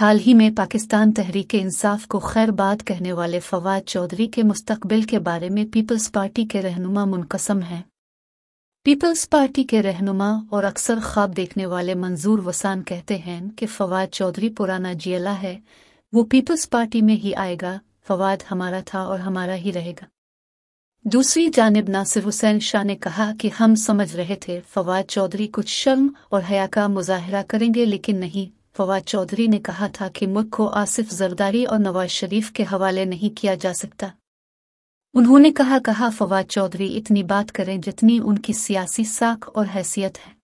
हाल ही में पाकिस्तान तहरीक इंसाफ को खैर बात कहने वाले फवाद चौधरी के मुस्तबिल के बारे में पीपल्स पार्टी के रहनुमा मुनकसम हैं पीपल्स पार्टी के रहनुमा और अक्सर ख्वाब देखने वाले मंजूर वसान कहते हैं कि फवाद चौधरी पुराना जियला है वो पीपल्स पार्टी में ही आएगा फवाद हमारा था और हमारा ही रहेगा दूसरी जानब नासिर हुसैन शाह ने कहा कि हम समझ रहे थे फवाद चौधरी कुछ शर्म और हया का मुजाहरा करेंगे लेकिन नहीं फवाद चौधरी ने कहा था कि मुल्क को आसिफ जरदारी और नवाज शरीफ के हवाले नहीं किया जा सकता उन्होंने कहा कहा फवाद चौधरी इतनी बात करें जितनी उनकी सियासी साख और हैसियत है